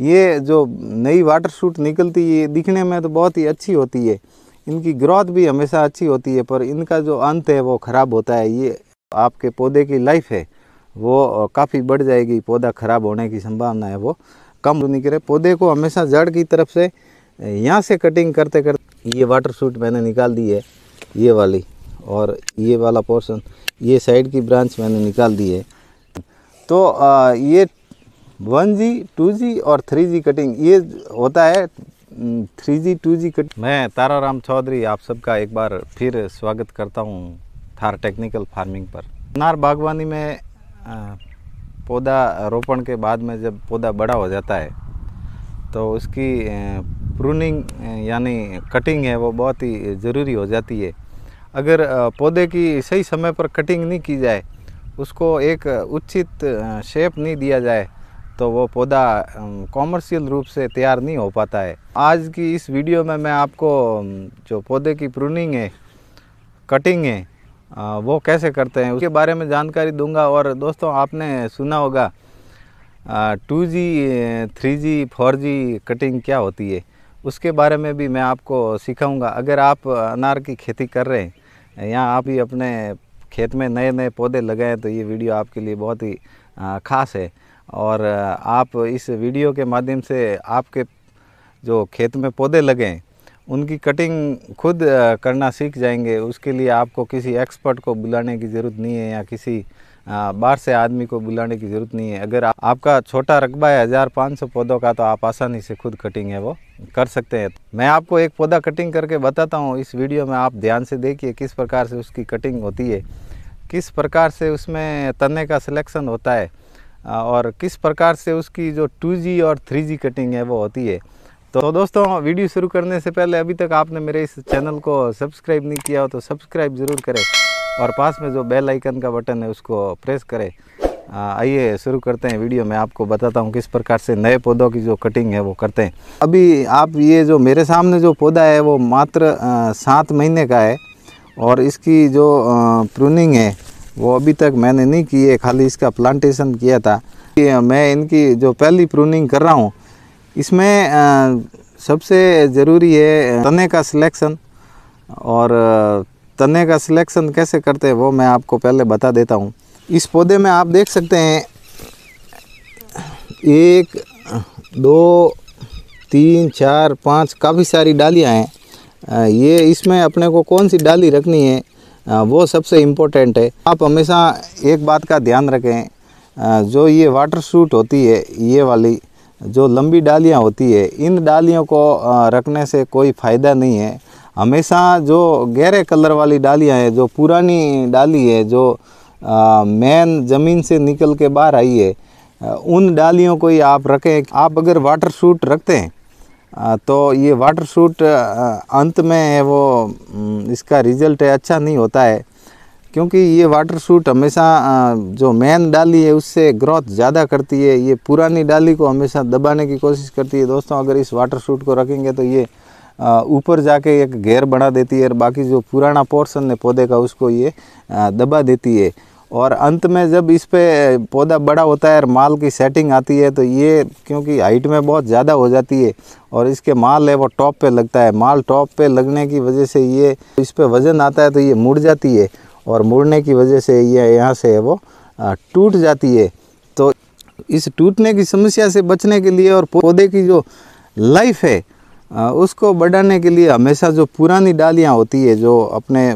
ये जो नई वाटर शूट निकलती है दिखने में तो बहुत ही अच्छी होती है इनकी ग्रोथ भी हमेशा अच्छी होती है पर इनका जो अंत है वो ख़राब होता है ये आपके पौधे की लाइफ है वो काफ़ी बढ़ जाएगी पौधा ख़राब होने की संभावना है वो कम नहीं करे पौधे को हमेशा जड़ की तरफ से यहाँ से कटिंग करते करते ये वाटर शूट मैंने निकाल दी है ये वाली और ये वाला पोर्शन ये साइड की ब्रांच मैंने निकाल दी है तो ये वन जी टू जी और थ्री जी कटिंग ये होता है three G two G cut मैं ताराराम चौधरी आप सबका एक बार फिर स्वागत करता हूँ थार टेक्निकल फार्मिंग पर नार बागवानी में पौधा रोपण के बाद में जब पौधा बड़ा हो जाता है तो उसकी प्रूनिंग यानी कटिंग है वो बहुत ही ज़रूरी हो जाती है अगर पौधे की सही समय पर कटिंग नहीं की जाए उसको एक उचित शेप नहीं दिया जाए तो वो पौधा कॉमर्शियल रूप से तैयार नहीं हो पाता है आज की इस वीडियो में मैं आपको जो पौधे की प्रूनिंग है कटिंग है वो कैसे करते हैं उसके बारे में जानकारी दूंगा और दोस्तों आपने सुना होगा two G three G four G cutting क्या होती है उसके बारे में भी मैं आपको सिखाऊंगा अगर आप अनार की खेती कर रहे हैं या आप भी अपने खेत में नए नए पौधे लगाएं तो ये वीडियो आपके लिए बहुत ही ख़ास है और आप इस वीडियो के माध्यम से आपके जो खेत में पौधे लगें उनकी कटिंग खुद करना सीख जाएंगे उसके लिए आपको किसी एक्सपर्ट को बुलाने की ज़रूरत नहीं है या किसी बाहर से आदमी को बुलाने की ज़रूरत नहीं है अगर आपका छोटा रकबा है हज़ार पाँच सौ पौधों का तो आप आसानी से खुद कटिंग है वो कर सकते हैं मैं आपको एक पौधा कटिंग करके बताता हूँ इस वीडियो में आप ध्यान से देखिए किस प्रकार से उसकी कटिंग होती है किस प्रकार से उसमें तने का सिलेक्शन होता है और किस प्रकार से उसकी जो 2G और 3G कटिंग है वो होती है तो दोस्तों वीडियो शुरू करने से पहले अभी तक आपने मेरे इस चैनल को सब्सक्राइब नहीं किया हो तो सब्सक्राइब ज़रूर करें और पास में जो बेल आइकन का बटन है उसको प्रेस करें आइए शुरू करते हैं वीडियो में आपको बताता हूँ किस प्रकार से नए पौधों की जो कटिंग है वो करते हैं अभी आप ये जो मेरे सामने जो पौधा है वो मात्र सात महीने का है और इसकी जो प्रूनिंग है वो अभी तक मैंने नहीं किए खाली इसका प्लांटेशन किया था कि मैं इनकी जो पहली प्रूनिंग कर रहा हूँ इसमें सबसे ज़रूरी है तने का सिलेक्शन और तने का सिलेक्शन कैसे करते हैं वो मैं आपको पहले बता देता हूँ इस पौधे में आप देख सकते हैं एक दो तीन चार पाँच काफ़ी सारी डालियाँ हैं ये इसमें अपने को कौन सी डाली रखनी है वो सबसे इम्पोर्टेंट है आप हमेशा एक बात का ध्यान रखें जो ये वाटर शूट होती है ये वाली जो लंबी डालियाँ होती है इन डालियों को रखने से कोई फ़ायदा नहीं है हमेशा जो गहरे कलर वाली डालियाँ हैं जो पुरानी डाली है जो मेन ज़मीन से निकल के बाहर आई है उन डालियों को ही आप रखें आप अगर वाटर शूट रखते हैं तो ये वाटर शूट अंत में है वो इसका रिजल्ट है अच्छा नहीं होता है क्योंकि ये वाटर शूट हमेशा जो मेन डाली है उससे ग्रोथ ज़्यादा करती है ये पुरानी डाली को हमेशा दबाने की कोशिश करती है दोस्तों अगर इस वाटर शूट को रखेंगे तो ये ऊपर जाके एक घेर बना देती है और बाकी जो पुराना पोर्सन है पौधे का उसको ये दबा देती है और अंत में जब इस पर पौधा बड़ा होता है और माल की सेटिंग आती है तो ये क्योंकि हाइट में बहुत ज़्यादा हो जाती है और इसके माल है वो टॉप पे लगता है माल टॉप पे लगने की वजह से ये इस पर वज़न आता है तो ये मुड़ जाती है और मुड़ने की वजह से ये यहाँ से वो टूट जाती है तो इस टूटने की समस्या से बचने के लिए और पौधे की जो लाइफ है उसको बढ़ाने के लिए हमेशा जो पुरानी डालियाँ होती है जो अपने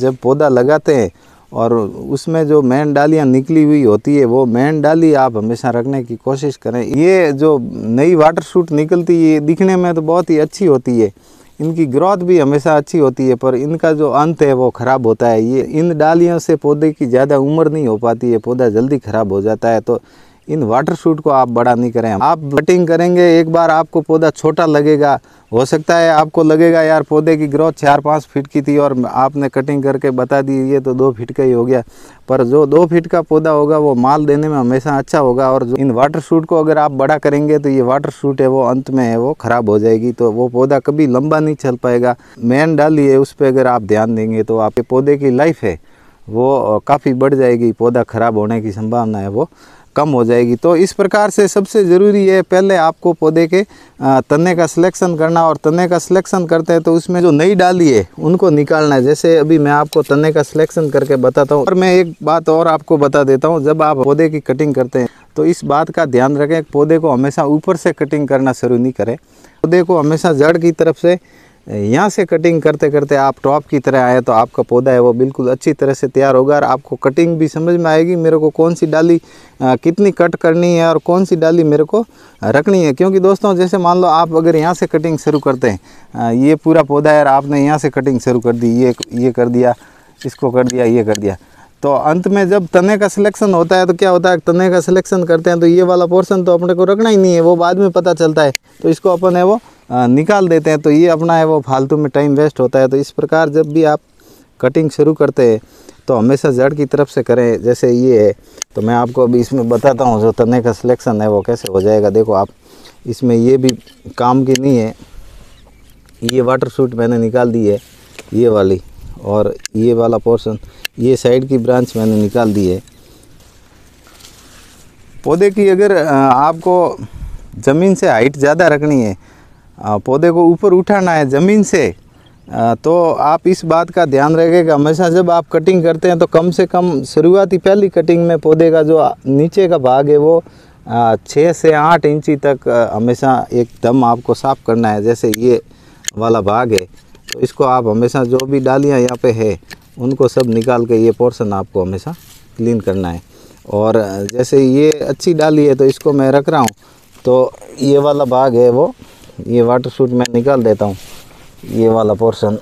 जब पौधा लगाते हैं और उसमें जो मैन डालियाँ निकली हुई होती है वो मैन डाली आप हमेशा रखने की कोशिश करें ये जो नई वाटर शूट निकलती है दिखने में तो बहुत ही अच्छी होती है इनकी ग्रोथ भी हमेशा अच्छी होती है पर इनका जो अंत है वो ख़राब होता है ये इन डालियों से पौधे की ज़्यादा उम्र नहीं हो पाती है पौधा जल्दी ख़राब हो जाता है तो इन वाटर शूट को आप बड़ा नहीं करें आप कटिंग करेंगे एक बार आपको पौधा छोटा लगेगा हो सकता है आपको लगेगा यार पौधे की ग्रोथ चार पाँच फीट की थी और आपने कटिंग करके बता दी ये तो दो फीट का ही हो गया पर जो दो फीट का पौधा होगा वो माल देने में हमेशा अच्छा होगा और जो इन वाटर शूट को अगर आप बड़ा करेंगे तो ये वाटर शूट है वो अंत में है वो ख़राब हो जाएगी तो वो पौधा कभी लंबा नहीं चल पाएगा मेन डाली है उस पर अगर आप ध्यान देंगे तो आपके पौधे की लाइफ है वो काफ़ी बढ़ जाएगी पौधा ख़राब होने की संभावना है वो कम हो जाएगी तो इस प्रकार से सबसे ज़रूरी है पहले आपको पौधे के तने का सिलेक्शन करना और तने का सिलेक्शन करते हैं तो उसमें जो नई डाली है उनको निकालना है जैसे अभी मैं आपको तने का सिलेक्शन करके बताता हूँ और मैं एक बात और आपको बता देता हूँ जब आप पौधे की कटिंग करते हैं तो इस बात का ध्यान रखें पौधे को हमेशा ऊपर से कटिंग करना शुरू नहीं करें पौधे को हमेशा जड़ की तरफ से यहाँ से कटिंग करते करते आप टॉप की तरह आए तो आपका पौधा है वो बिल्कुल अच्छी तरह से तैयार होगा और आपको कटिंग भी समझ में आएगी मेरे को कौन सी डाली आ, कितनी कट करनी है और कौन सी डाली मेरे को रखनी है क्योंकि दोस्तों जैसे मान लो आप अगर यहाँ से कटिंग शुरू करते हैं आ, ये पूरा पौधा है आपने यहाँ से कटिंग शुरू कर दी ये ये कर दिया इसको कर दिया ये कर दिया तो अंत में जब तने का सिलेक्शन होता है तो क्या होता है तने का सिलेक्शन करते हैं तो ये वाला पोर्सन तो अपने को रखना ही नहीं है वो बाद में पता चलता है तो इसको अपन है वो निकाल देते हैं तो ये अपना है वो फालतू में टाइम वेस्ट होता है तो इस प्रकार जब भी आप कटिंग शुरू करते हैं तो हमेशा जड़ की तरफ से करें जैसे ये है तो मैं आपको अभी इसमें बताता हूँ जो तने का सिलेक्शन है वो कैसे हो जाएगा देखो आप इसमें ये भी काम की नहीं है ये वाटर सूट मैंने निकाल दी है ये वाली और ये वाला पोर्शन ये साइड की ब्रांच मैंने निकाल दी है पौधे की अगर आपको ज़मीन से हाइट ज़्यादा रखनी है पौधे को ऊपर उठाना है ज़मीन से तो आप इस बात का ध्यान रखेगा हमेशा जब आप कटिंग करते हैं तो कम से कम शुरुआती पहली कटिंग में पौधे का जो नीचे का भाग है वो छः से आठ इंची तक हमेशा एकदम आपको साफ़ करना है जैसे ये वाला भाग है तो इसको आप हमेशा जो भी डालियाँ यहाँ पे है उनको सब निकाल के ये पोर्शन आपको हमेशा क्लीन करना है और जैसे ये अच्छी डाली है तो इसको मैं रख रहा हूँ तो ये वाला भाग है वो ये वाटर सूट मैं निकाल देता हूँ ये वाला पोर्शन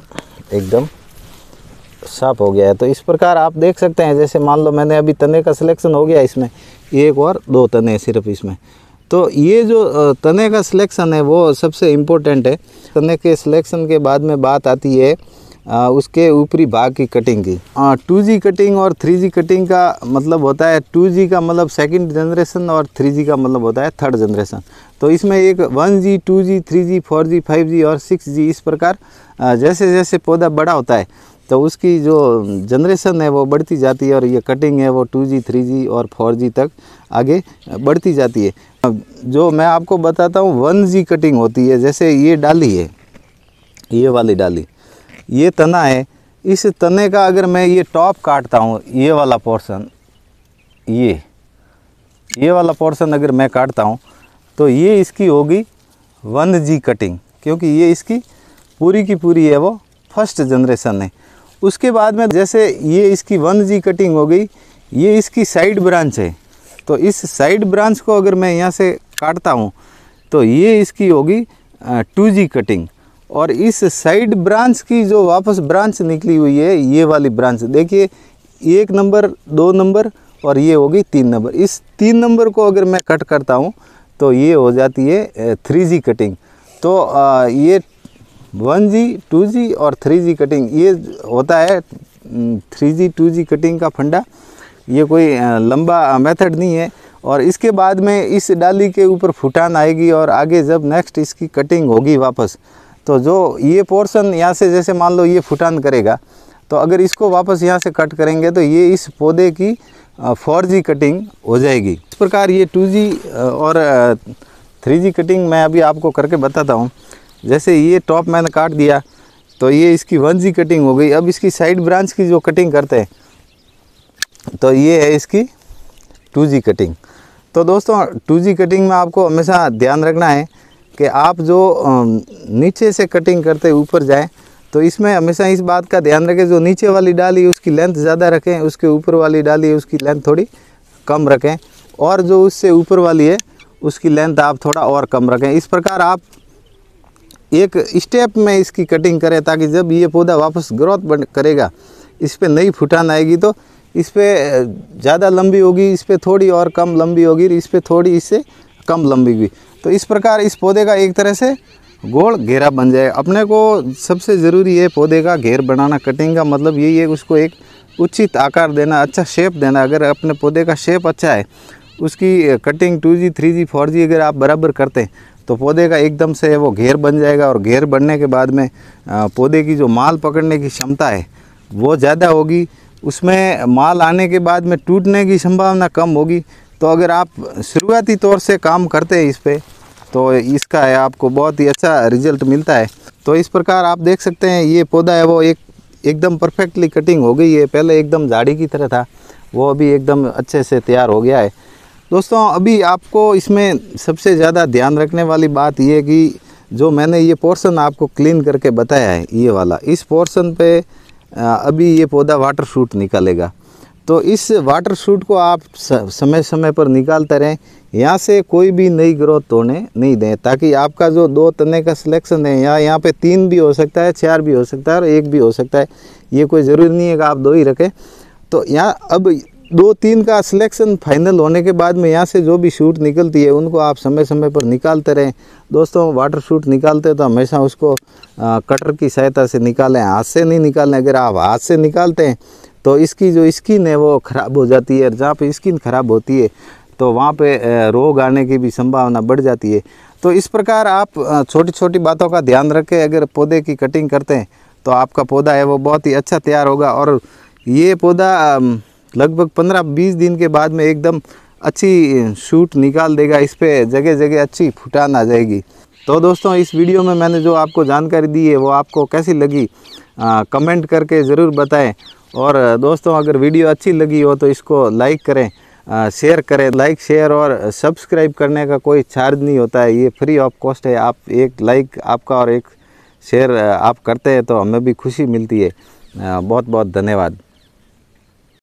एकदम साफ हो गया है तो इस प्रकार आप देख सकते हैं जैसे मान लो मैंने अभी तने का सिलेक्शन हो गया इसमें एक और दो तने सिर्फ इसमें तो ये जो तने का सिलेक्शन है वो सबसे इम्पोर्टेंट है तने के सिलेक्शन के बाद में बात आती है आ, उसके ऊपरी भाग की कटिंग की टू जी कटिंग और थ्री जी कटिंग का मतलब होता है टू जी का मतलब सेकंड जनरेशन और थ्री जी का मतलब होता है थर्ड जनरेशन तो इसमें एक one G two G three G four G five G और सिक्स जी इस प्रकार जैसे जैसे पौधा बड़ा होता है तो उसकी जो जनरेशन है वो बढ़ती जाती है और ये कटिंग है वो टू जी थ्री जी और फोर जी तक आगे बढ़ती जाती है जो मैं आपको बताता हूँ वन जी कटिंग होती है जैसे ये डाली है ये वाली डाली ये तना है इस तने का अगर मैं ये टॉप काटता हूँ ये वाला पोर्सन ये ये वाला पोर्सन अगर मैं काटता हूँ तो ये इसकी होगी वन जी कटिंग क्योंकि ये इसकी पूरी की पूरी है वो फर्स्ट जनरेशन है उसके बाद में जैसे ये इसकी वन जी कटिंग हो गई ये इसकी साइड ब्रांच है तो इस साइड ब्रांच को अगर मैं यहाँ से काटता हूँ तो ये इसकी होगी टू जी कटिंग और इस साइड ब्रांच की जो वापस ब्रांच निकली हुई है ये वाली ब्रांच देखिए एक नंबर दो नंबर और ये होगी तीन नंबर इस तीन नंबर को अगर मैं कट करता हूँ तो ये हो जाती है थ्री जी कटिंग तो आ, ये वन जी टू जी और थ्री जी कटिंग ये होता है three G two G cutting का फंडा ये कोई लंबा मेथड नहीं है और इसके बाद में इस डाली के ऊपर फुटान आएगी और आगे जब नेक्स्ट इसकी कटिंग होगी वापस तो जो ये पोर्शन यहाँ से जैसे मान लो ये फुटान करेगा तो अगर इसको वापस यहाँ से कट करेंगे तो ये इस पौधे की फोर जी कटिंग हो जाएगी इस प्रकार ये टू जी और थ्री जी कटिंग मैं अभी आपको करके बताता हूँ जैसे ये टॉप मैंने काट दिया तो ये इसकी वन जी कटिंग हो गई अब इसकी साइड ब्रांच की जो कटिंग करते हैं तो ये है इसकी टू जी कटिंग तो दोस्तों टू जी कटिंग में आपको हमेशा ध्यान रखना है कि आप जो नीचे से कटिंग करते ऊपर जाएँ तो इसमें हमेशा इस बात का ध्यान रखें जो नीचे वाली डाली उसकी लेंथ ज़्यादा रखें उसके ऊपर वाली डाली उसकी लेंथ थोड़ी कम रखें और जो उससे ऊपर वाली है उसकी लेंथ आप थोड़ा और कम रखें इस प्रकार आप एक स्टेप में इसकी कटिंग करें ताकि जब ये पौधा वापस ग्रोथ करेगा इस पर नई फुटान आएगी तो इस पर ज़्यादा लंबी होगी इस पर थोड़ी और कम लंबी होगी इस पर थोड़ी इससे कम लंबी हुई तो इस प्रकार इस पौधे का एक तरह से गोल घेरा बन जाए अपने को सबसे ज़रूरी है पौधे का घेर बनाना कटिंग का मतलब यही है उसको एक उचित आकार देना अच्छा शेप देना अगर अपने पौधे का शेप अच्छा है उसकी cutting two G three G four G अगर आप बराबर करते हैं तो पौधे का एकदम से वो घेर बन जाएगा और घेर बनने के बाद में पौधे की जो माल पकड़ने की क्षमता है वो ज़्यादा होगी उसमें माल आने के बाद में टूटने की संभावना कम होगी तो अगर आप शुरुआती तौर से काम करते हैं इस पर तो इसका है आपको बहुत ही अच्छा रिजल्ट मिलता है तो इस प्रकार आप देख सकते हैं ये पौधा है वो एक एकदम परफेक्टली कटिंग हो गई है पहले एकदम झाड़ी की तरह था वो अभी एकदम अच्छे से तैयार हो गया है दोस्तों अभी आपको इसमें सबसे ज़्यादा ध्यान रखने वाली बात यह कि जो मैंने ये पोर्सन आपको क्लीन करके बताया है ये वाला इस पोर्सन पे अभी ये पौधा वाटर शूट निकालेगा तो इस वाटर शूट को आप समय समय पर निकालते रहें यहाँ से कोई भी नई ग्रोथ तोड़ने नहीं दें ताकि आपका जो दो तने का सिलेक्शन है यहाँ यहाँ पे तीन भी हो सकता है चार भी हो सकता है और एक भी हो सकता है ये कोई ज़रूरी नहीं है कि आप दो ही रखें तो यहाँ अब दो तीन का सिलेक्शन फाइनल होने के बाद में यहाँ से जो भी शूट निकलती है उनको आप समय समय पर निकालते रहें दोस्तों वाटर शूट निकालते तो हमेशा उसको आ, कटर की सहायता से निकालें हाथ से नहीं निकालें अगर आप हाथ से निकालते हैं तो इसकी जो स्किन है वो ख़राब हो जाती है और जहाँ पर स्किन ख़राब होती है तो वहाँ पे रोग आने की भी संभावना बढ़ जाती है तो इस प्रकार आप छोटी छोटी बातों का ध्यान रखें अगर पौधे की कटिंग करते हैं तो आपका पौधा है वो बहुत ही अच्छा तैयार होगा और ये पौधा लगभग पंद्रह बीस दिन के बाद में एकदम अच्छी शूट निकाल देगा इस पर जगह जगह अच्छी फुटान आ जाएगी तो दोस्तों इस वीडियो में मैंने जो आपको जानकारी दी है वो आपको कैसी लगी आ, कमेंट करके ज़रूर बताएं और दोस्तों अगर वीडियो अच्छी लगी हो तो इसको लाइक करें शेयर करें लाइक शेयर और सब्सक्राइब करने का कोई चार्ज नहीं होता है ये फ्री ऑफ कॉस्ट है आप एक लाइक आपका और एक शेयर आप करते हैं तो हमें भी खुशी मिलती है बहुत बहुत धन्यवाद